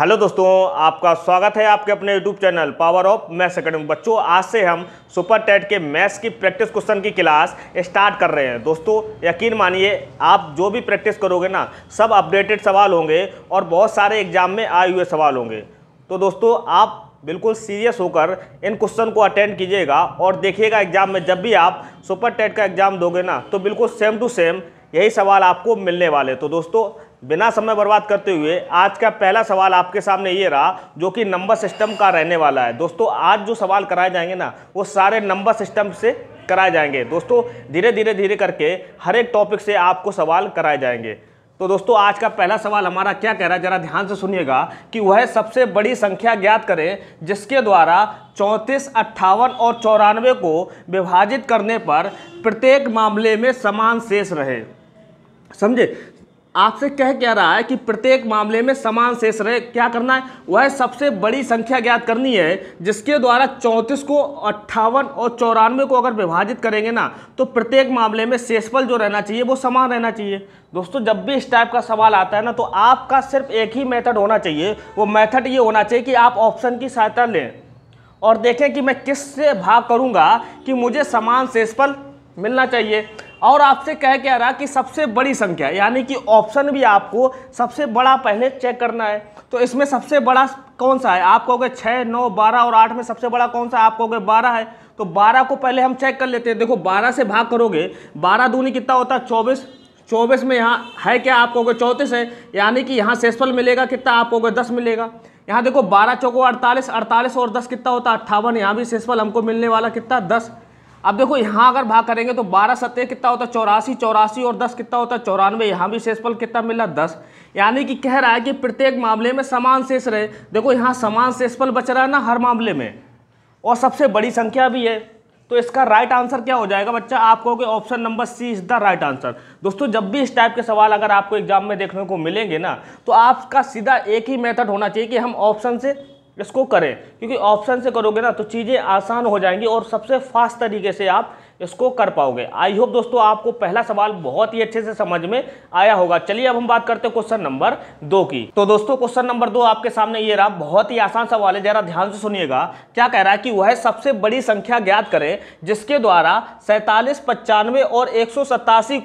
hello दोस्तों आपका स्वागत है आपके अपने YouTube channel power of maths academy बच्चों आज से हम सुपर टेट के मैथ्स की प्रैक्टिस क्वेश्चन की क्लास स्टार्ट कर रहे हैं दोस्तों यकीन मानिए आप जो भी प्रैक्टिस करोगे ना सब अपडेटेड सवाल होंगे और बहुत सारे एग्जाम में आए हुए सवाल होंगे तो दोस्तों आप बिल्कुल सीरियस होकर इन क्वेश्चन को अटेंड कीजिएगा और देखिएगा एग्जाम में जब भी आप सुपर टेट का एग्जाम दोगे ना तो बिल्कुल सेम टू सेम यही सवाल आपको मिलने वाले तो दोस्तों बिना समय बर्बाद करते हुए आज का पहला सवाल आपके सामने ये रहा जो कि नंबर सिस्टम का रहने वाला है दोस्तों आज जो सवाल कराए जाएंगे ना वो सारे नंबर सिस्टम से कराए जाएंगे दोस्तों धीरे धीरे धीरे करके हर एक टॉपिक से आपको सवाल कराए जाएंगे तो दोस्तों आज का पहला सवाल हमारा क्या कह रहा है जरा ध्यान से सुनिएगा कि वह सबसे बड़ी संख्या ज्ञात करें जिसके द्वारा चौंतीस अट्ठावन और चौरानवे को विभाजित करने पर प्रत्येक मामले में समान शेष रहे समझे आपसे कह क्या रहा है कि प्रत्येक मामले में समान शेष रहे क्या करना है वह सबसे बड़ी संख्या ज्ञात करनी है जिसके द्वारा चौंतीस को अट्ठावन और चौरानवे को अगर विभाजित करेंगे ना तो प्रत्येक मामले में शेषफल जो रहना चाहिए वो समान रहना चाहिए दोस्तों जब भी इस टाइप का सवाल आता है ना तो आपका सिर्फ एक ही मैथड होना चाहिए वो मैथड ये होना चाहिए कि आप ऑप्शन की सहायता लें और देखें कि मैं किस से भाग करूँगा कि मुझे समान शेषफल मिलना चाहिए और आपसे कह क्या रहा कि सबसे बड़ी संख्या यानी कि ऑप्शन भी आपको सबसे बड़ा पहले चेक करना है तो इसमें सबसे बड़ा कौन सा है आप कहोगे छः नौ बारह और आठ में सबसे बड़ा कौन सा आप कहोगे बारह है तो बारह को पहले हम चेक कर लेते हैं देखो बारह से भाग करोगे बारह दूनी कितना होता है चौबीस चौबीस में यहाँ है क्या आप कहोगे चौंतीस है यानी कि यहाँ सेसफल मिलेगा कितना आप कहोगे दस मिलेगा यहाँ देखो बारह चौको अड़तालीस अड़तालीस और दस कितना होता है अट्ठावन यहाँ भी सेसफल हमको मिलने वाला कितना दस अब देखो यहाँ अगर भाग करेंगे तो बारह सत्तर कितना होता है चौरासी चौरासी और दस कितना होता है चौरानवे यहाँ भी शेषफल कितना मिला दस यानी कि कह रहा है कि प्रत्येक मामले में समान शेष रहे देखो यहाँ समान शेषफल बच रहा है ना हर मामले में और सबसे बड़ी संख्या भी है तो इसका राइट आंसर क्या हो जाएगा बच्चा आप कहोगे option number C is the right answer दोस्तों जब भी इस टाइप के सवाल अगर आपको एग्जाम में देखने को मिलेंगे ना तो आपका सीधा एक ही मेथड होना चाहिए कि हम ऑप्शन से इसको करें क्योंकि ऑप्शन से करोगे ना तो चीज़ें आसान हो जाएंगी और सबसे फास्ट तरीके से आप इसको कर पाओगे आई होप दोस्तों आपको पहला सवाल बहुत ही अच्छे से समझ में आया होगा चलिए अब हम बात करते हैं क्वेश्चन नंबर दो की तो दोस्तों क्वेश्चन नंबर दो आपके सामने ये रहा बहुत ही आसान सवाल है जरा ध्यान से सुनिएगा क्या कह रहा है कि वह सबसे बड़ी संख्या ज्ञात करें जिसके द्वारा सैतालीस पचानवे और एक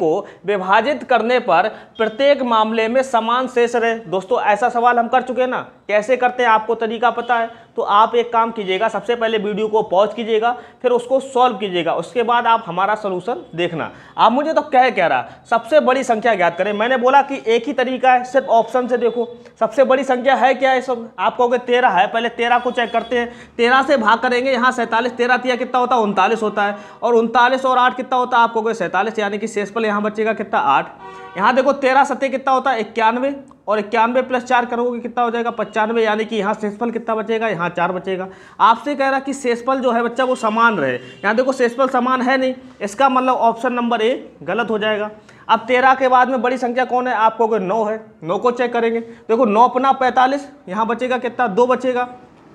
को विभाजित करने पर प्रत्येक मामले में समान शेष रहे दोस्तों ऐसा सवाल हम कर चुके हैं ना कैसे करते हैं आपको तरीका पता है तो आप एक काम कीजिएगा सबसे पहले वीडियो को पॉज कीजिएगा फिर उसको सॉल्व कीजिएगा उसके बाद आप हमारा सोल्यूशन देखना आप मुझे तो कह कह रहा सबसे बड़ी संख्या ज्ञात करें मैंने बोला कि एक ही तरीका है सिर्फ ऑप्शन से देखो सबसे बड़ी संख्या है क्या है सब आप कहोगे तेरह है पहले तेरह को चेक करते हैं तेरह से भाग करेंगे यहाँ सैंतालीस तेरह तिया कितना होता है उनतालीस होता है और उनतालीस और आठ कितना होता है आप कहोगे सैंतालीस यानी कि पल यहाँ बचेगा कितना आठ यहाँ देखो तेरह सत्य कितना होता है इक्यानवे और इक्यानवे प्लस चार करोगे कितना हो जाएगा पचानवे यानी कि यहाँ सेसफल कितना बचेगा यहाँ चार बचेगा आपसे कह रहा कि सेसफल जो है बच्चा वो समान रहे यहाँ देखो सेसफल समान है नहीं इसका मतलब ऑप्शन नंबर ए गलत हो जाएगा अब तेरह के बाद में बड़ी संख्या कौन है आपको अगर नौ है नौ को चेक करेंगे देखो नौ अपना पैंतालीस यहाँ बचेगा कितना दो बचेगा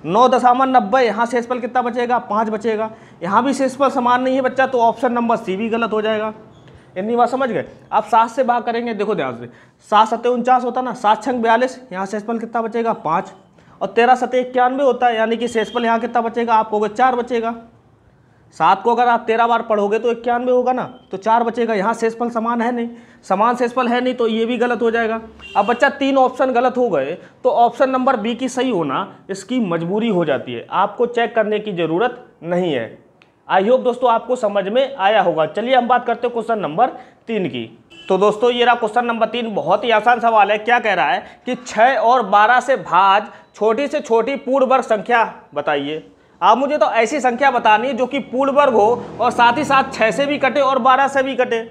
नौ दशामन नब्बे यहाँ सेसफल कितना बचेगा पाँच बचेगा यहाँ भी सेसफल समान नहीं है बच्चा तो ऑप्शन नंबर सी भी गलत हो जाएगा इतनी बात समझ गए आप सात से भाग करेंगे देखो ध्यान से सात सत्य उनचास होता ना सात छंग बयालीस यहाँ सेसपल कितना बचेगा पाँच और तेरह सत्य इक्यानवे होता है यानी कि सेसपल यहाँ कितना बचेगा आप कहोगे चार बचेगा सात को अगर आप तेरह बार पढ़ोगे तो इक्यानवे होगा ना तो चार बचेगा यहाँ सेसपल समान है नहीं समान सेसपल है नहीं तो ये भी गलत हो जाएगा अब बच्चा तीन ऑप्शन गलत हो गए तो ऑप्शन नंबर बी की सही होना इसकी मजबूरी हो जाती है आपको चेक करने की ज़रूरत नहीं है आई होप दोस्तों आपको समझ में आया होगा चलिए हम बात करते हैं क्वेश्चन नंबर तीन की तो दोस्तों ये रहा क्वेश्चन नंबर तीन बहुत ही आसान सवाल है क्या कह रहा है कि छः और बारह से भाज छोटी से छोटी पूर्ण वर्ग संख्या बताइए आप मुझे तो ऐसी संख्या बतानी है जो कि पूर्ण वर्ग हो और साथ ही साथ छः से भी कटे और बारह से भी कटे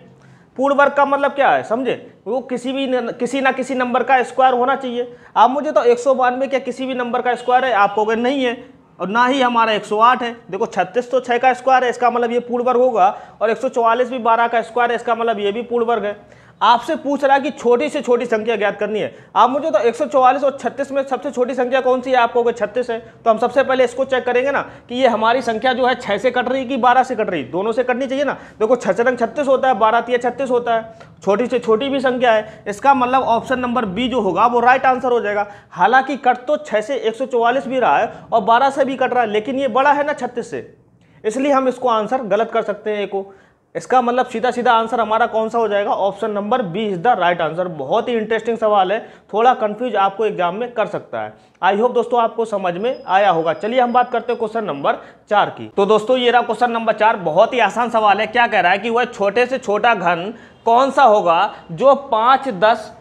पूर्ण वर्ग का मतलब क्या है समझे वो किसी भी न, किसी ना किसी नंबर का स्क्वायर होना चाहिए आप मुझे तो एक सौ बानवे क्या किसी भी नंबर का स्क्वायर है आप कहोगे नहीं है और ना ही हमारा 108 है देखो 36 तो 6 का स्क्वायर है इसका मतलब ये पूर्ण वर्ग होगा और 144 भी 12 का स्क्वायर है इसका मतलब ये भी पूर्ण वर्ग है आपसे पूछ रहा है कि छोटी से छोटी संख्या ज्ञात करनी है आप मुझे तो 144 और 36 में सबसे छोटी संख्या कौन सी है आपको अगर 36 है तो हम सबसे पहले इसको चेक करेंगे ना कि ये हमारी संख्या जो है छः से कट रही कि बारह से कट रही दोनों से कटनी चाहिए ना देखो छः से रंग छत्तीस होता है बारह तीय छत्तीस होता है छोटी से छोटी भी संख्या है इसका मतलब ऑप्शन नंबर बी जो होगा वो राइट आंसर हो जाएगा हालांकि कट तो छः से एक भी रहा है और बारह से भी कट रहा है लेकिन ये बड़ा है ना छत्तीस से इसलिए हम इसको आंसर गलत कर सकते हैं एक को इसका मतलब सीधा सीधा आंसर हमारा कौन सा हो जाएगा option number B is the right answer बहुत ही इंटरेस्टिंग सवाल है थोड़ा कंफ्यूज आपको एग्जाम में कर सकता है आई होप दोस्तों आपको समझ में आया होगा चलिए हम बात करते हैं क्वेश्चन नंबर चार की तो दोस्तों ये रहा क्वेश्चन नंबर चार बहुत ही आसान सवाल है क्या कह रहा है कि वह छोटे से छोटा घन कौन सा होगा जो पाँच दस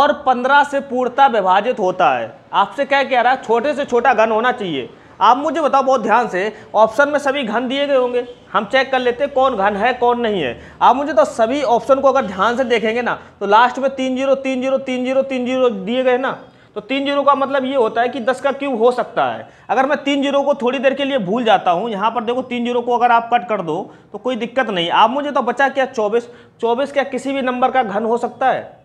और पंद्रह से पूर्णता विभाजित होता है आपसे क्या कह रहा है छोटे से छोटा घन होना चाहिए आप मुझे बताओ बहुत ध्यान से ऑप्शन में सभी घन दिए गए होंगे हम चेक कर लेते हैं कौन घन है कौन नहीं है आप मुझे तो सभी ऑप्शन को अगर ध्यान से देखेंगे ना तो लास्ट में तीन जीरो तीन जीरो तीन जीरो तीन जीरो दिए गए ना तो तीन जीरो का मतलब ये होता है कि दस का क्यूब हो सकता है अगर मैं तीन जीरो को थोड़ी देर के लिए भूल जाता हूँ यहाँ पर देखो तीन जीरो को अगर आप कट कर दो तो कोई दिक्कत नहीं आप मुझे तो बचा क्या चौबीस चौबीस क्या किसी भी नंबर का घन हो सकता है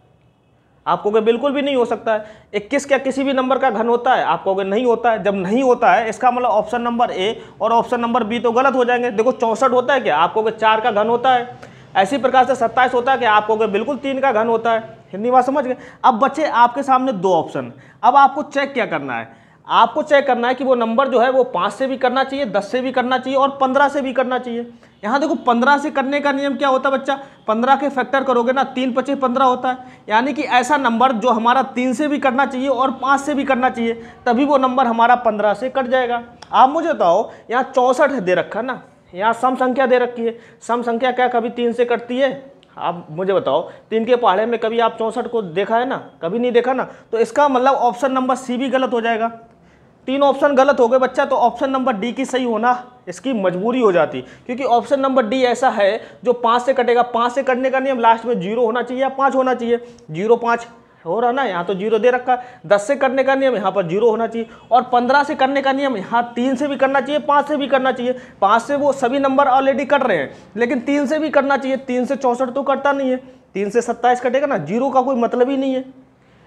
आप कहोगे बिल्कुल भी नहीं हो सकता है इक्कीस क्या किसी भी नंबर का घन होता है आप कहोगे नहीं होता है जब नहीं होता है इसका मतलब ऑप्शन नंबर ए और ऑप्शन नंबर बी तो गलत हो जाएंगे देखो चौंसठ होता है क्या आप कहोगे चार का घन होता है ऐसी प्रकार से सत्ताईस होता है कि आप कहोगे बिल्कुल तीन का घन होता है हिंदी बात समझ गए अब बच्चे आपके सामने दो ऑप्शन अब आपको चेक क्या करना है आपको चेक करना है कि वो नंबर जो है वो पाँच से भी करना चाहिए दस से भी करना चाहिए और पंद्रह से भी करना चाहिए यहाँ देखो पंद्रह से करने का नियम क्या होता है बच्चा पंद्रह के फैक्टर करोगे ना तीन पचे पंद्रह होता है यानी कि ऐसा नंबर जो हमारा तीन से भी करना चाहिए और पाँच से भी करना चाहिए तभी वो नंबर हमारा पंद्रह से कट जाएगा आप मुझे बताओ यहाँ चौंसठ दे रखा ना यहाँ सम संख्या दे रखी है सम संख्या क्या कभी तीन से कटती है आप मुझे बताओ तीन के पहाड़े में कभी आप चौंसठ को देखा है ना कभी नहीं देखा ना तो इसका मतलब ऑप्शन नंबर सी भी गलत हो जाएगा तीन ऑप्शन गलत हो गए बच्चा तो ऑप्शन नंबर डी की सही होना इसकी मजबूरी हो जाती क्योंकि ऑप्शन नंबर डी ऐसा है जो पाँच से कटेगा पाँच से कटने का नियम लास्ट में जीरो होना चाहिए या पाँच होना चाहिए जीरो पाँच हो रहा ना यहाँ तो जीरो दे रखा है दस से करने का नियम यहाँ पर जीरो होना चाहिए और पंद्रह से करने का नियम यहाँ तीन से भी करना चाहिए पाँच से भी करना चाहिए पाँच से वो सभी नंबर ऑलरेडी कट रहे हैं लेकिन तीन से भी करना चाहिए तीन से चौंसठ तो कटता नहीं है तीन से सत्ताईस कटेगा ना जीरो का कोई मतलब ही नहीं है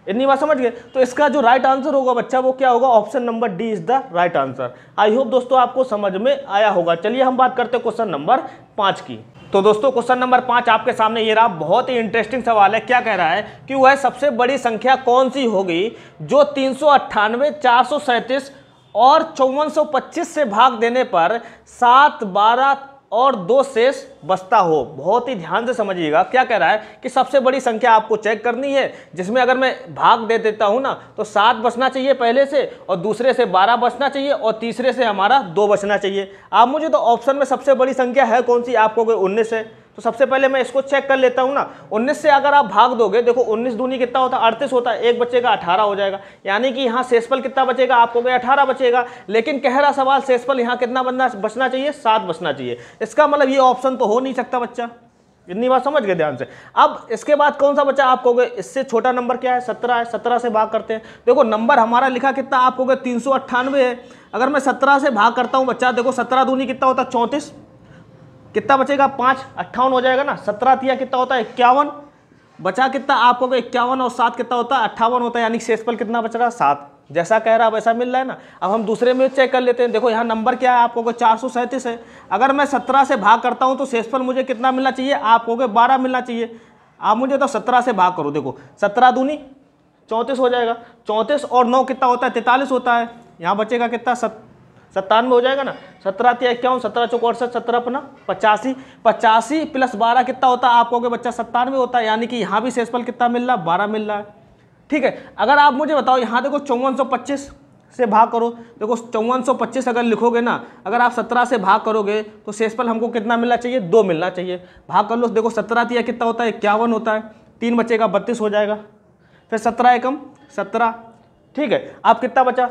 इतनी बात समझ गए तो इसका जो राइट आंसर होगा बच्चा वो क्या होगा option number D is the right answer I hope दोस्तों आपको समझ में आया होगा चलिए हम बात करते हैं क्वेश्चन नंबर पांच की तो दोस्तों क्वेश्चन नंबर पांच आपके सामने ये रहा बहुत ही इंटरेस्टिंग सवाल है क्या कह रहा है कि वह सबसे बड़ी संख्या कौन सी होगी जो तीन सौ अट्ठानवे चार सौ सैंतीस और चौवन सौ पच्चीस से भाग देने पर सात बारह और दो शेष बचता हो बहुत ही ध्यान से समझिएगा क्या कह रहा है कि सबसे बड़ी संख्या आपको चेक करनी है जिसमें अगर मैं भाग दे देता हूँ ना तो सात बचना चाहिए पहले से और दूसरे से बारह बचना चाहिए और तीसरे से हमारा दो बचना चाहिए आप मुझे तो ऑप्शन में सबसे बड़ी संख्या है कौन सी आपको कोई उन्नीस है तो सबसे पहले मैं इसको चेक कर लेता हूँ ना 19 से अगर आप भाग दोगे देखो 19 दूनी कितना होता है अड़तीस होता है एक बच्चे का 18 हो जाएगा यानी कि यहाँ सेसपल कितना बचेगा आपको गए अठारह बचेगा लेकिन कह रहा सवाल सेसपल यहाँ कितना बनना बचना चाहिए सात बचना चाहिए इसका मतलब ये ऑप्शन तो हो नहीं सकता बच्चा इतनी बात समझ गए ध्यान से अब इसके बाद कौन सा बच्चा आपको गए इससे छोटा नंबर क्या है सत्रह है सत्रह से भाग करते हैं देखो नंबर हमारा लिखा कितना आपको गए तीन है अगर मैं सत्रह से भाग करता हूँ बच्चा देखो सत्रह दूनी कितना होता है चौंतीस कितना बचेगा पाँच अट्ठावन हो जाएगा ना सत्रह तिया कितना होता है इक्यावन बचा कितना आपको इक्यावन और सात कितना होता है अट्ठावन होता है यानी शेषफल कितना बच रहा सात जैसा कह रहा है वैसा मिल रहा है ना अब हम दूसरे में चेक कर लेते हैं देखो यहाँ नंबर क्या है आपको को चार सौ सैंतीस है अगर मैं सत्रह से भाग करता हूँ तो शेषफल मुझे कितना मिलना चाहिए आपको के बारह मिलना चाहिए आप मुझे तो सत्रह से भाग करो देखो सत्रह दूनी चौंतीस हो जाएगा चौंतीस और नौ कितना होता है तैंतालीस होता है यहाँ बचेगा कितना सत सत्तानवे हो जाएगा ना सत्रह तीन इक्यावन सत्रह चौक अड़सठ सत्रह अपना पचासी पचासी प्लस बारह कितना होता है आपको बच्चा सत्तानवे होता है यानी कि यहाँ भी सेसपल कितना मिल रहा है बारह मिल रहा है ठीक है अगर आप मुझे बताओ यहाँ देखो चौवन सौ पच्चीस से भाग करो देखो चौवन सौ पच्चीस अगर लिखोगे ना अगर आप सत्रह से भाग करोगे तो सेसपल हमको कितना मिलना चाहिए दो मिलना चाहिए भाग कर लो देखो सत्रह दिया कितना होता है इक्यावन होता है तीन बच्चे का बत्तीस हो जाएगा फिर सत्रह एकम सत्रह ठीक है आप कितना बचा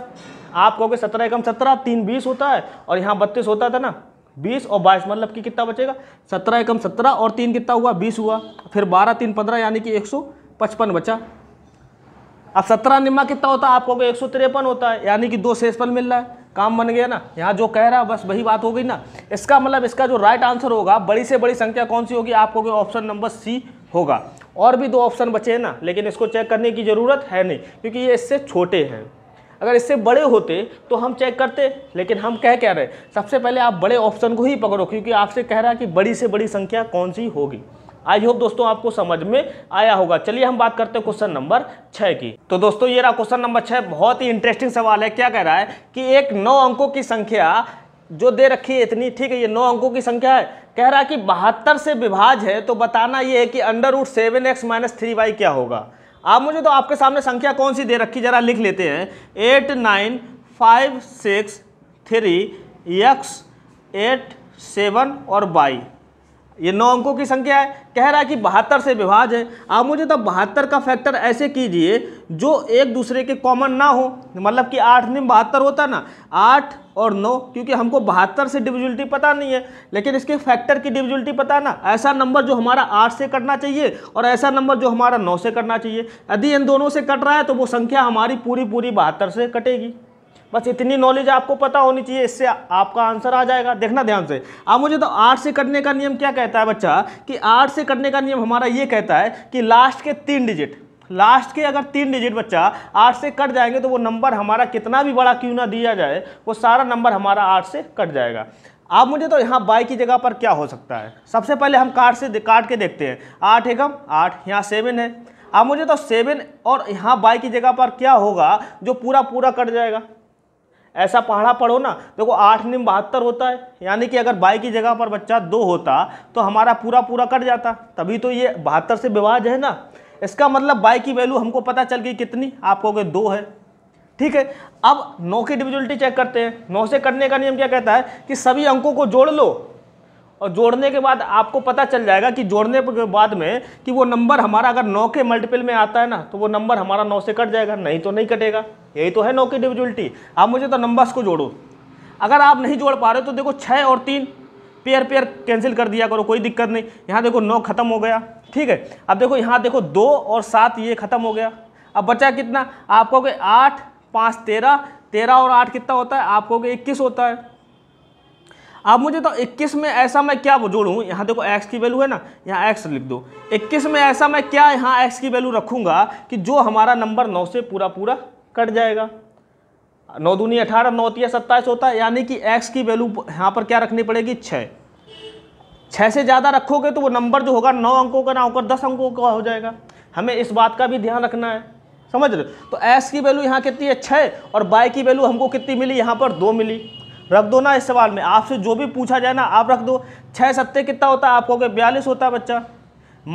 आप कहोगे सत्रह एकम सत्रह तीन बीस होता है और यहाँ बत्तीस होता था ना बीस और बाईस मतलब कि कितना बचेगा सत्रह एकम सत्रह और तीन कितना हुआ बीस हुआ फिर बारह तीन पंद्रह यानी कि एक सौ पचपन बचा अब सत्रह निम्मा कितना होता है आप कहोगे एक सौ तिरपन होता है यानी कि दो शेषफल मिल रहा है काम बन गया ना यहाँ जो कह रहा है बस वही बात हो गई ना इसका मतलब इसका जो राइट आंसर होगा बड़ी से बड़ी संख्या कौन सी होगी आपको कहोगे ऑप्शन नंबर सी होगा और भी दो ऑप्शन बचे हैं ना लेकिन इसको चेक करने की ज़रूरत है नहीं क्योंकि ये इससे छोटे हैं अगर इससे बड़े होते तो हम चेक करते लेकिन हम कह क्या रहे सबसे पहले आप बड़े ऑप्शन को ही पकड़ो क्योंकि आपसे कह रहा है कि बड़ी से बड़ी संख्या कौन सी होगी आई होप दोस्तों आपको समझ में आया होगा चलिए हम बात करते हैं क्वेश्चन नंबर छः की तो दोस्तों ये रहा क्वेश्चन नंबर छः बहुत ही इंटरेस्टिंग सवाल है क्या कह रहा है कि एक नौ अंकों की संख्या जो दे रखी है इतनी ठीक है ये नौ अंकों की संख्या है कह रहा है कि बहत्तर से विभाज है तो बताना ये है कि under root seven X minus three Y क्या होगा आप मुझे तो आपके सामने संख्या कौन सी दे रखी जरा लिख लेते हैं eight nine five six three six eight seven और बाई ये नौ अंकों की संख्या है कह रहा है कि बहत्तर से विभाज है आप मुझे तो बहत्तर का फैक्टर ऐसे कीजिए जो एक दूसरे के कॉमन ना हो मतलब कि आठ निम बहत्तर होता ना आठ और नौ क्योंकि हमको बहत्तर से डिविजुलिटी पता नहीं है लेकिन इसके फैक्टर की डिविजुलिटी पता है ना ऐसा नंबर जो हमारा आठ से कटना चाहिए और ऐसा नंबर जो हमारा नौ से कटना चाहिए यदि इन दोनों से कट रहा है तो वो संख्या हमारी पूरी पूरी बहत्तर से कटेगी बस इतनी नॉलेज आपको पता होनी चाहिए इससे आपका आंसर आ जाएगा देखना ध्यान से अब मुझे तो आर्ट से कटने का नियम क्या कहता है बच्चा कि आर्ट से कटने का नियम हमारा ये कहता है कि लास्ट के तीन डिजिट लास्ट के अगर तीन डिजिट बच्चा आठ से कट जाएंगे तो वो नंबर हमारा कितना भी बड़ा क्यों ना दिया जाए वो सारा नंबर हमारा आठ से कट जाएगा आप मुझे तो यहाँ बाई की जगह पर क्या हो सकता है सबसे पहले हम काट से काट के देखते हैं आठ एकम आठ यहाँ सेवन है आप मुझे तो सेवन और यहाँ बाई की जगह पर क्या होगा जो पूरा पूरा कट जाएगा ऐसा पहाड़ा पढ़ो ना देखो आठ निम बहत्तर होता है यानी कि अगर बाई की जगह पर बच्चा दो होता तो हमारा पूरा पूरा कट जाता तभी तो ये बहत्तर से विभाज है ना इसका मतलब बाई की वैल्यू हमको पता चल गई कितनी आपको कहोगे दो है ठीक है अब नौ की डिविजिलिटी चेक करते हैं नौ से करने का नियम क्या कहता है कि सभी अंकों को जोड़ लो और जोड़ने के बाद आपको पता चल जाएगा कि जोड़ने के बाद में कि वो नंबर हमारा अगर नौ के मल्टीपल में आता है ना तो वो नंबर हमारा नौ से कट जाएगा नहीं तो नहीं कटेगा यही तो है नौ की डिविजुलिटी आप मुझे तो नंबर्स को जोड़ो अगर आप नहीं जोड़ पा रहे तो देखो छः और तीन पेयर पेयर कैंसिल कर दिया करो कोई दिक्कत नहीं यहाँ देखो नौ खत्म हो गया ठीक है अब देखो यहाँ देखो दो और सात ये खत्म हो गया अब बचा कितना आपको आठ पाँच तेरह तेरह और आठ कितना होता है आपको इक्कीस होता है अब मुझे तो 21 में ऐसा मैं क्या जोड़ूँ यहाँ देखो x की वैल्यू है ना यहाँ x लिख दो 21 में ऐसा मैं क्या यहाँ x की वैल्यू रखूँगा कि जो हमारा नंबर 9 से पूरा पूरा कट जाएगा नौ दूनी अठारह नौ तिया सत्ताईस होता है यानी कि x की वैल्यू यहाँ पर क्या रखनी पड़ेगी छः छः से ज़्यादा रखोगे तो वो नंबर जो होगा नौ अंकों का ना होकर दस अंकों का हो जाएगा हमें इस बात का भी ध्यान रखना है समझ रहे तो एस की वैल्यू यहाँ कितनी है छः और बाई की वैल्यू हमको कितनी मिली यहाँ पर दो मिली रख दो ना इस सवाल में आपसे जो भी पूछा जाए ना आप रख दो छः सत्ते कितना होता है आपको बयालीस होता है बच्चा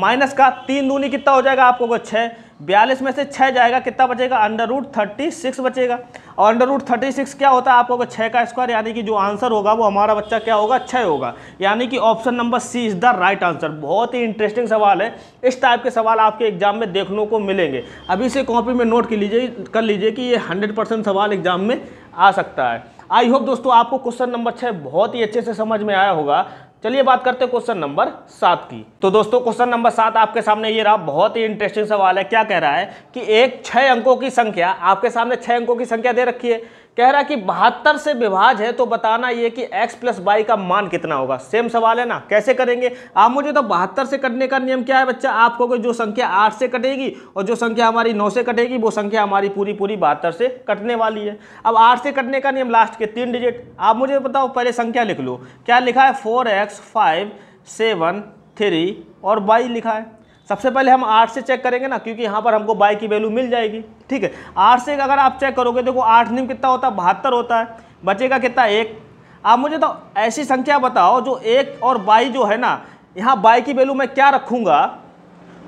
माइनस का तीन दूनी कितना हो जाएगा आपको छः बयालीस में से छः जाएगा कितना बचेगा अंडर रूट थर्टी सिक्स बचेगा और अंडर रूट थर्टी सिक्स क्या होता है आपको छः का स्क्वायर यानी कि जो आंसर होगा वो हमारा बच्चा क्या होगा छः होगा यानी कि option number C is the right answer बहुत ही इंटरेस्टिंग सवाल है इस टाइप के सवाल आपके एग्जाम में देखने को मिलेंगे अभी से कॉपी में नोट कर लीजिए कर लीजिए कि ये हंड्रेड सवाल एग्जाम में आ सकता है आई होप दोस्तों आपको क्वेश्चन नंबर छह बहुत ही अच्छे से समझ में आया होगा चलिए बात करते हैं क्वेश्चन नंबर सात की तो दोस्तों क्वेश्चन नंबर सात आपके सामने ये रहा बहुत ही इंटरेस्टिंग सवाल है क्या कह रहा है कि एक छह अंकों की संख्या आपके सामने छह अंकों की संख्या दे रखी है कह रहा कि बहत्तर से विभाज है तो बताना ये कि x प्लस वाई का मान कितना होगा सेम सवाल है ना कैसे करेंगे आप मुझे तो बहत्तर से कटने का नियम क्या है बच्चा आपको जो संख्या आठ से कटेगी और जो संख्या हमारी नौ से कटेगी वो संख्या हमारी पूरी पूरी बहत्तर से कटने वाली है अब आठ से कटने का नियम लास्ट के तीन डिजिट आप मुझे बताओ पहले संख्या लिख लो क्या लिखा है four X five seven three और वाई लिखा है सबसे पहले हम आठ से चेक करेंगे ना क्योंकि यहाँ पर हमको बाई की वैल्यू मिल जाएगी ठीक है आठ से अगर आप चेक करोगे देखो आठ निम कितना होता है बहत्तर होता है बचेगा कितना एक आप मुझे तो ऐसी संख्या बताओ जो एक और बाई जो है ना यहाँ बाई की वैल्यू मैं क्या रखूँगा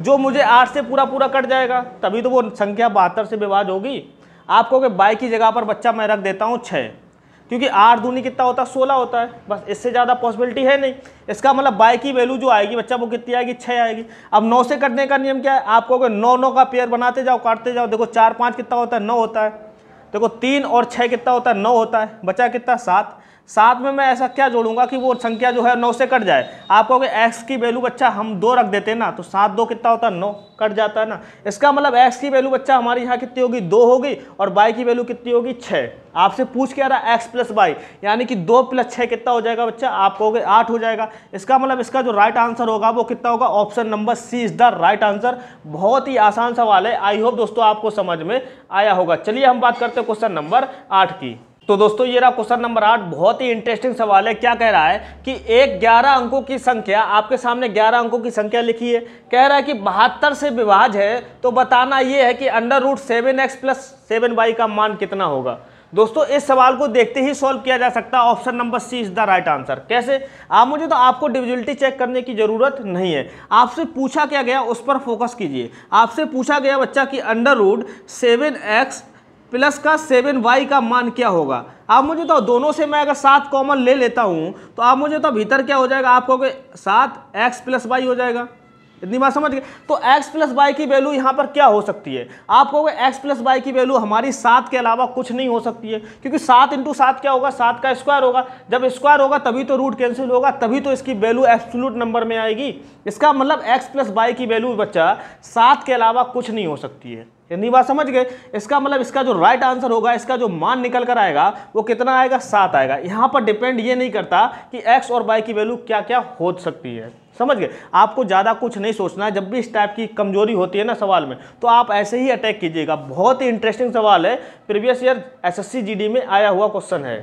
जो मुझे आठ से पूरा पूरा कट जाएगा तभी तो वो संख्या बहत्तर से विवाद होगी आप कि बाई की जगह पर बच्चा मैं रख देता हूँ छः क्योंकि आठ दूनी कितना होता है सोलह होता है बस इससे ज़्यादा पॉसिबिलिटी है नहीं इसका मतलब बाय की वैल्यू जो आएगी बच्चा वो कितनी आएगी छः आएगी अब नौ से कटने का नियम क्या है आपको अगर नौ नौ का पेयर बनाते जाओ काटते जाओ देखो चार पाँच कितना होता है नौ होता है देखो तीन और छः कितना होता है नौ होता है बचा कितना सात साथ में मैं ऐसा क्या जोड़ूंगा कि वो संख्या जो है नौ से कट जाए आप कहोगे एक्स की वैल्यू बच्चा हम दो रख देते हैं ना तो सात दो कितना होता है नौ कट जाता है ना इसका मतलब एक्स की वैल्यू बच्चा हमारी यहाँ कितनी होगी दो होगी और बाई की वैल्यू कितनी होगी छः आपसे पूछ के आ रहा है एक्स प्लस बाई यानी कि दो प्लस छः कितना हो जाएगा बच्चा आप कहोगे आठ हो जाएगा इसका मतलब इसका जो राइट आंसर होगा वो कितना होगा option number C is the right answer बहुत ही आसान सवाल है आई होप दोस्तों आपको समझ में आया होगा चलिए हम बात करते हैं क्वेश्चन नंबर आठ की तो दोस्तों ये रहा क्वेश्चन नंबर आठ बहुत ही इंटरेस्टिंग सवाल है क्या कह रहा है कि एक ग्यारह अंकों की संख्या आपके सामने ग्यारह अंकों की संख्या लिखी है कह रहा है कि बहत्तर से विभाज है तो बताना ये है कि under root seven X plus seven Y का मान कितना होगा दोस्तों इस सवाल को देखते ही सॉल्व किया जा सकता है option number C is the right answer कैसे आप मुझे तो आपको डिविजिलिटी चेक करने की ज़रूरत नहीं है आपसे पूछा क्या गया उस पर फोकस कीजिए आपसे पूछा गया बच्चा कि under root seven X plus का सेवन वाई का मान क्या होगा आप मुझे तो दोनों से मैं अगर सात कॉमन ले लेता हूँ तो आप मुझे तो भीतर क्या हो जाएगा आपको कि सात एक्स प्लस वाई हो जाएगा इतनी बात समझ गए तो x प्लस वाई की वैल्यू यहाँ पर क्या हो सकती है आप कहोगे x प्लस वाई की वैल्यू हमारी सात के अलावा कुछ नहीं हो सकती है क्योंकि सात इंटू सात क्या होगा सात का स्क्वायर होगा जब स्क्वायर होगा तभी तो रूट कैंसिल होगा तभी तो इसकी वैल्यू एब्सोलूट नंबर में आएगी इसका मतलब x प्लस वाई की वैल्यू बच्चा सात के अलावा कुछ नहीं हो सकती है हिंदी बात समझ गए इसका मतलब इसका जो राइट आंसर होगा इसका जो मान निकल कर आएगा वो कितना आएगा सात आएगा यहाँ पर डिपेंड ये नहीं करता कि एक्स और वाई की वैल्यू क्या क्या हो सकती है समझ गए आपको ज़्यादा कुछ नहीं सोचना है जब भी इस टाइप की कमजोरी होती है ना सवाल में तो आप ऐसे ही अटैक कीजिएगा बहुत ही इंटरेस्टिंग सवाल है प्रीवियस ईयर एस एस में आया हुआ क्वेश्चन है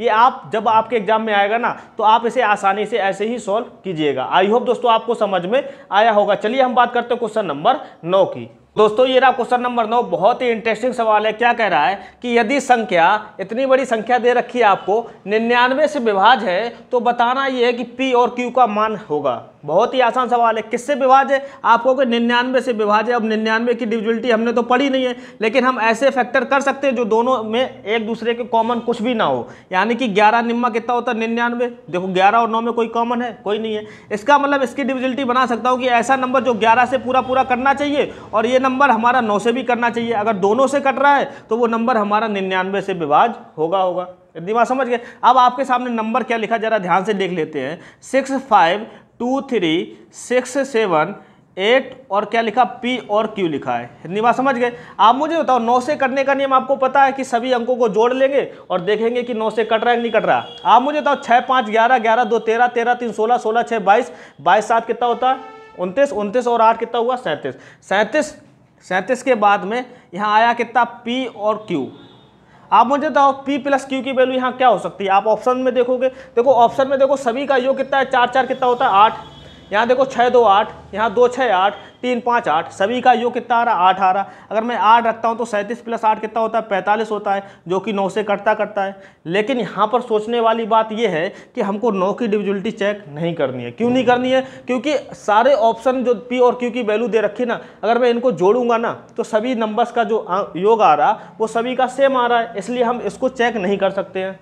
ये आप जब आपके एग्जाम में आएगा ना तो आप इसे आसानी से ऐसे ही सॉल्व कीजिएगा आई होप दोस्तों आपको समझ में आया होगा चलिए हम बात करते हैं क्वेश्चन नंबर नौ की दोस्तों ये रहा क्वेश्चन नंबर नौ बहुत ही इंटरेस्टिंग सवाल है क्या कह रहा है कि यदि संख्या इतनी बड़ी संख्या दे रखी है आपको निन्यानवे से विभाज है तो बताना ये है कि पी और क्यू का मान होगा बहुत ही आसान सवाल है किससे विभाज है आपको कि निन्यानवे से विभाज है अब निन्यानवे की डिविजिलिटी हमने तो पढ़ी नहीं है लेकिन हम ऐसे फैक्टर कर सकते हैं जो दोनों में एक दूसरे के कॉमन कुछ भी ना हो यानी कि ग्यारह निम्मा कितना होता है निन्यानवे देखो ग्यारह और नौ में कोई कॉमन है कोई नहीं है इसका मतलब इसकी डिविजिलिटी बना सकता हूँ कि ऐसा नंबर जो ग्यारह से पूरा पूरा करना चाहिए और ये नंबर हमारा नौ से भी करना चाहिए अगर दोनों से कट रहा है तो वो नंबर हमारा निन्यानवे से विभाज होगा होगा दिमाग समझ गए अब आपके सामने नंबर क्या लिखा जरा ध्यान से देख लेते हैं six five two three six seven eight और क्या लिखा पी और क्यू लिखा है हिंदी बात समझ गए आप मुझे बताओ नौ से कटने का नियम आपको पता है कि सभी अंकों को जोड़ लेंगे और देखेंगे कि नौ से कट रहा है नहीं कट रहा आप मुझे बताओ छः पाँच ग्यारह ग्यारह दो तेरह तेरह तीन सोलह सोलह छः बाईस बाईस सात कितना होता है उनतीस उनतीस और आठ कितना हुआ सैंतीस सैंतीस सैंतीस के बाद में यहाँ आया कितना पी और क्यू आप मुझे बताओ पी प्लस क्यू की वैल्यू यहाँ क्या हो सकती है आप ऑप्शन में देखोगे देखो ऑप्शन में देखो सभी का योग कितना है चार चार कितना होता है आठ यहाँ देखो छः दो आठ यहाँ दो छः आठ तीन पाँच आठ सभी का योग कितना आ रहा आठ आ रहा अगर मैं आठ रखता हूँ तो सैंतीस प्लस आठ कितना होता है पैंतालीस होता है जो कि नौ से कटता कटता है लेकिन यहाँ पर सोचने वाली बात यह है कि हमको नौ की डिविजिबिलिटी चेक नहीं करनी है क्यों नहीं करनी है क्योंकि सारे ऑप्शन जो पी और क्यू की वैल्यू दे रखी ना अगर मैं इनको जोड़ूंगा ना तो सभी नंबर्स का जो योग आ रहा वो सभी का सेम आ रहा है इसलिए हम इसको चेक नहीं कर सकते हैं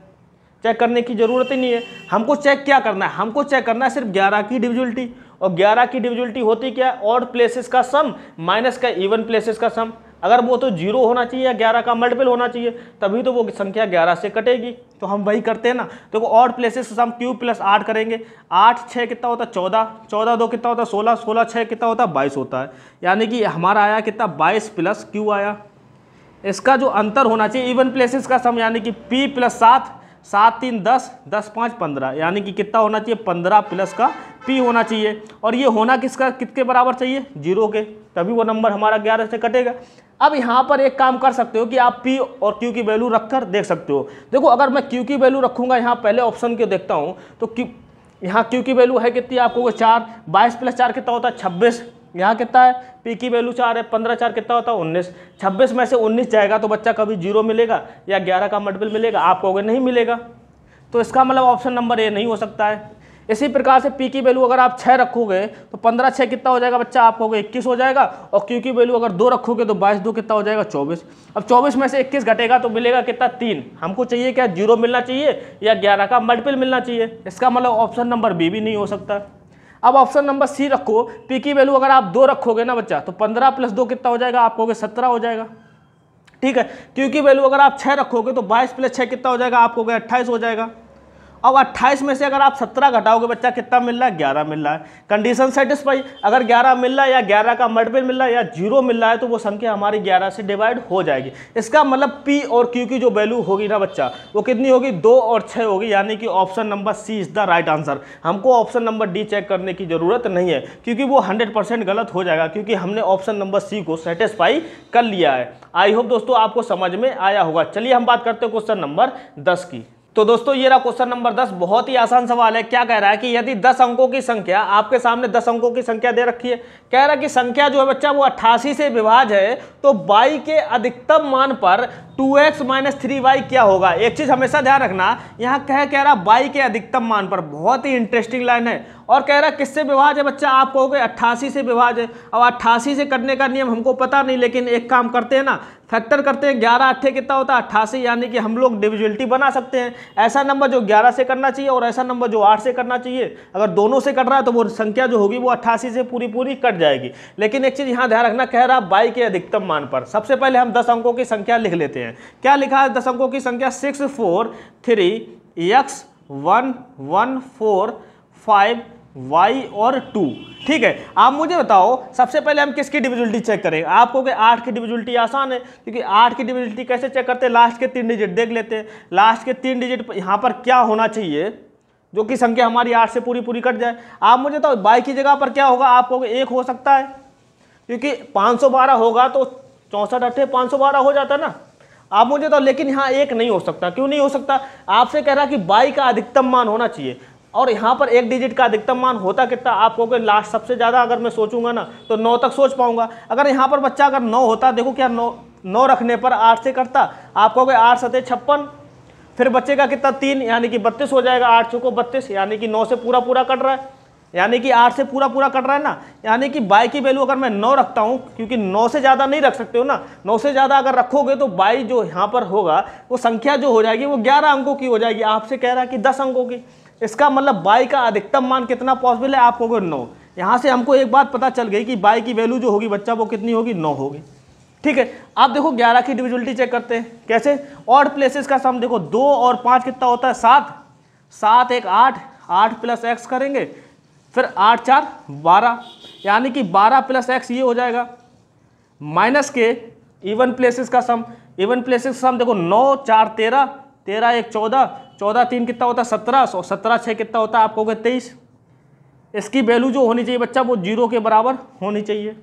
चेक करने की ज़रूरत ही नहीं है हमको चेक क्या करना है हमको चेक करना है सिर्फ ग्यारह की डिविजुअलिटी और ग्यारह की डिविजुअलिटी होती क्या है ऑड प्लेसेस का सम माइनस का इवन प्लेसेस का सम अगर वो तो जीरो होना चाहिए या ग्यारह का मल्टीपल होना चाहिए तभी तो वो संख्या ग्यारह से कटेगी तो हम वही करते हैं ना तो और प्लेसेस हम क्यू प्लस आठ करेंगे आठ छः कितना होता है चौदह चौदह दो कितना होता है सोलह सोलह छः कितना होता है बाईस होता है यानी कि हमारा आया कितना बाईस प्लस क्यू आया इसका जो अंतर होना चाहिए इवन प्लेसेस का सम यानी कि पी प्लस सात सात तीन दस दस पाँच पंद्रह यानी कि कितना होना चाहिए पंद्रह प्लस का पी होना चाहिए और ये होना किसका कितने बराबर चाहिए जीरो के तभी वो नंबर हमारा ग्यारह से कटेगा अब यहाँ पर एक काम कर सकते हो कि आप पी और क्यू की वैल्यू रखकर देख सकते हो देखो अगर मैं क्यू की वैल्यू रखूँगा यहाँ पहले ऑप्शन के देखता हूँ तो क्यू यहाँ क्यू की वैल्यू है कितनी आपको चार बाईस प्लस चार कितना होता है छब्बीस यहाँ कितना है पी की वैल्यू चार है पंद्रह चार कितना होता है उन्नीस छब्बीस में से उन्नीस जाएगा तो बच्चा कभी जीरो मिलेगा या ग्यारह का मल्टीपल मिलेगा आप कहोगे नहीं मिलेगा तो इसका मतलब ऑप्शन नंबर ए नहीं हो सकता है इसी प्रकार से पी की वैल्यू अगर आप छः रखोगे तो पंद्रह छः कितना हो जाएगा बच्चा आप कहोगे इक्कीस हो जाएगा और क्यू की वैल्यू अगर दो रखोगे तो बाईस दो कितना हो जाएगा चौबीस अब चौबीस में से इक्कीस घटेगा तो मिलेगा कितना तीन हमको चाहिए क्या जीरो मिलना चाहिए या ग्यारह का मल्टीपल मिलना चाहिए इसका मतलब ऑप्शन नंबर बी भी नहीं हो सकता अब ऑप्शन नंबर सी रखो पी की वैल्यू अगर आप दो रखोगे ना बच्चा तो पंद्रह प्लस दो कितना हो जाएगा आप कहोगे सत्रह हो जाएगा ठीक है क्योंकि वैल्यू अगर आप छः रखोगे तो बाईस प्लस छः कितना हो जाएगा आपको गया अट्ठाईस हो जाएगा अब 28 में से अगर आप 17 घटाओगे बच्चा कितना मिल रहा है 11 मिल रहा है कंडीशन सेटिस्फाई अगर 11 मिल रहा है या 11 का मल्टीपल मिल रहा है या जीरो मिल रहा है तो वो संख्या हमारी 11 से डिवाइड हो जाएगी इसका मतलब पी और क्यू की जो वैल्यू होगी ना बच्चा वो कितनी होगी दो और छः होगी यानी कि option number C is the right answer हमको ऑप्शन नंबर डी चेक करने की ज़रूरत नहीं है क्योंकि वो हंड्रेड गलत हो जाएगा क्योंकि हमने ऑप्शन नंबर सी को सेटिस्फाई कर लिया है आई होप दोस्तों आपको समझ में आया होगा चलिए हम बात करते हैं क्वेश्चन नंबर दस की तो दोस्तों ये रहा क्वेश्चन नंबर दस बहुत ही आसान सवाल है क्या कह रहा है कि यदि दस अंकों की संख्या आपके सामने दस अंकों की संख्या दे रखी है कह रहा है कि संख्या जो है बच्चा वो अट्ठासी से विभाज है तो बाई के अधिकतम मान पर two x minus three Y क्या होगा एक चीज़ हमेशा ध्यान रखना यहाँ कह कह रहा वाई के अधिकतम मान पर बहुत ही इंटरेस्टिंग लाइन है और कह रहा किससे विभाज है बच्चा आप कहोगे अट्ठासी से विभाज है अब अट्ठासी से करने का नियम हमको पता नहीं लेकिन एक काम करते हैं ना फैक्टर करते हैं ग्यारह अट्ठे कितना होता है अट्ठासी यानी कि हम लोग डिविजिलिटी बना सकते हैं ऐसा नंबर जो ग्यारह से करना चाहिए और ऐसा नंबर जो आठ से करना चाहिए अगर दोनों से कट रहा है तो वो संख्या जो होगी वो अट्ठासी से पूरी पूरी कट जाएगी लेकिन एक चीज़ यहाँ ध्यान रखना कह रहा बाई के अधिकतम मान पर सबसे पहले हम दस अंकों की संख्या लिख लेते हैं हैं क्या लिखा है दशकों की संख्या six four three x one one four five y और टू ठीक है आप मुझे बताओ सबसे पहले हम किसकी डिविजिलिटी चेक करें आपको कि आठ की डिविजिलिटी आसान है क्योंकि आठ की डिविजिलिटी कैसे चेक करते हैं लास्ट के तीन डिजिट देख लेते हैं लास्ट के तीन डिजिट यहाँ पर क्या होना चाहिए जो कि संख्या हमारी आठ से पूरी पूरी कट जाए आप मुझे बताओ बाई की जगह पर क्या होगा आपको एक हो सकता है क्योंकि पाँच होगा तो चौंसठ अट्ठे पाँच हो जाता है ना आप मुझे बताओ तो, लेकिन यहाँ एक नहीं हो सकता क्यों नहीं हो सकता आपसे कह रहा कि बाई का अधिकतम मान होना चाहिए और यहाँ पर एक डिजिट का अधिकतम मान होता कितना आप कहोगे लास्ट सबसे ज़्यादा अगर मैं सोचूंगा ना तो नौ तक सोच पाऊंगा अगर यहाँ पर बच्चा अगर नौ होता देखो क्या नौ नौ रखने पर आठ से करता आप कहोगे आठ सतह छप्पन फिर बच्चे का कितना तीन यानी कि बत्तीस हो जाएगा आठ चौको बत्तीस यानी कि नौ से पूरा पूरा कट रहा है यानी कि आठ से पूरा पूरा कट रहा है ना यानी कि बाई की वैल्यू अगर मैं नौ रखता हूँ क्योंकि नौ से ज़्यादा नहीं रख सकते हो ना नौ से ज़्यादा अगर रखोगे तो बाई जो यहाँ पर होगा वो संख्या जो हो जाएगी वो ग्यारह अंकों की हो जाएगी आपसे कह रहा है कि दस अंकों की इसका मतलब बाई का अधिकतम मान कितना पॉसिबल है आप कहोगे नौ यहाँ से हमको एक बात पता चल गई कि बाई की वैल्यू जो होगी बच्चा वो कितनी होगी नौ होगी ठीक है आप देखो ग्यारह की डिविजिबिलिटी चेक करते हैं कैसे और प्लेसेस का सम देखो दो और पाँच कितना होता है सात सात एक आठ आठ प्लस एक्स करेंगे फिर आठ चार बारह यानी कि बारह प्लस एक्स ये हो जाएगा माइनस के इवन प्लेसेस का सम इवन प्लेसेस का सम देखो नौ चार तेरह तेरह एक चौदह चौदह तीन कितना होता है सत्रह सौ सत्रह छः कितना होता है आप कहोगे तेईस इसकी वैल्यू जो होनी चाहिए बच्चा वो जीरो के बराबर होनी चाहिए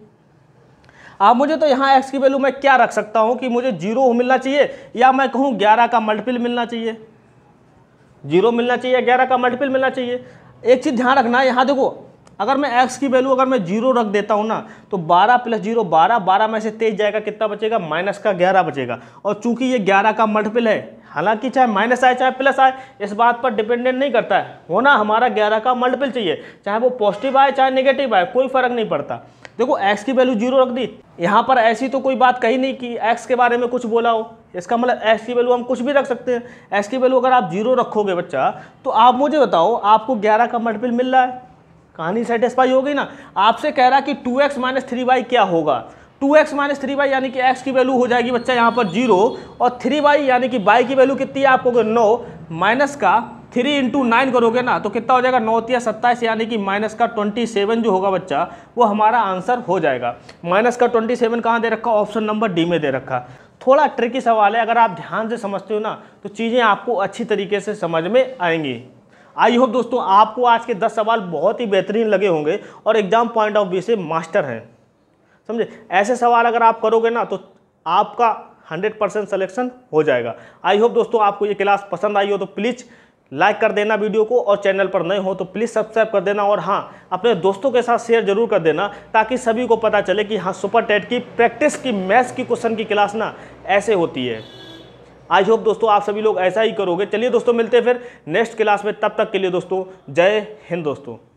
आप मुझे तो यहाँ एक्स की वैल्यू मैं क्या रख सकता हूँ कि मुझे जीरो मिलना चाहिए या मैं कहूँ ग्यारह का मल्टीपल मिलना चाहिए जीरो मिलना चाहिए ग्यारह का मल्टीपल मिलना चाहिए एक चीज़ ध्यान रखना यहाँ देखो अगर मैं एक्स की वैल्यू अगर मैं जीरो रख देता हूँ ना तो 12 प्लस जीरो बारह बारह में से तेईस जाएगा कितना बचेगा माइनस का ग्यारह बचेगा और चूंकि ये ग्यारह का मल्टीपल है हालांकि चाहे माइनस आए चाहे प्लस आए इस बात पर डिपेंडेंट नहीं करता है होना हमारा ग्यारह का मल्टीपल चाहिए चाहे वो पॉजिटिव आए चाहे नेगेटिव आए कोई फर्क नहीं पड़ता देखो एक्स की वैल्यू जीरो रख दी यहाँ पर ऐसी तो कोई बात कही नहीं कि एक्स के बारे में कुछ बोला हो इसका मतलब एक्स की वैल्यू हम कुछ भी रख सकते हैं एक्स की वैल्यू अगर आप जीरो रखोगे बच्चा तो आप मुझे बताओ आपको ग्यारह का मल्टीपल मिल रहा है कहानी सेटिस्फाई हो गई ना आपसे कह रहा कि two x minus three Y क्या होगा two x minus three y यानी कि एक्स की वैल्यू हो जाएगी बच्चा यहाँ पर जीरो और थ्री बाई यानी कि बाई की वैल्यू कितनी है आपको नौ माइनस का थ्री इंटू नाइन करोगे ना तो कितना हो जाएगा नौ या सत्ताईस यानी कि माइनस का ट्वेंटी सेवन जो होगा बच्चा वो हमारा आंसर हो जाएगा माइनस का ट्वेंटी सेवन कहाँ दे रखा ऑप्शन नंबर डी में दे रखा थोड़ा ट्रिकी सवाल है अगर आप ध्यान से समझते हो ना तो चीज़ें आपको अच्छी तरीके से समझ में आएंगी आई होप दोस्तों आपको आज के दस सवाल बहुत ही बेहतरीन लगे होंगे और एग्जाम पॉइंट ऑफ व्यू से मास्टर हैं समझे ऐसे सवाल अगर आप करोगे ना तो आपका 100 परसेंट सलेक्शन हो जाएगा आई होप दोस्तों आपको ये क्लास पसंद आई हो तो प्लीज़ लाइक कर देना वीडियो को और चैनल पर नए हो तो प्लीज़ सब्सक्राइब कर देना और हाँ अपने दोस्तों के साथ शेयर जरूर कर देना ताकि सभी को पता चले कि हाँ सुपर टेट की प्रैक्टिस की मैथ्स की क्वेश्चन की क्लास ना ऐसे होती है आई होप दोस्तों आप सभी लोग ऐसा ही करोगे चलिए दोस्तों मिलते हैं फिर नेक्स्ट क्लास में तब तक के लिए दोस्तों जय हिंद दोस्तों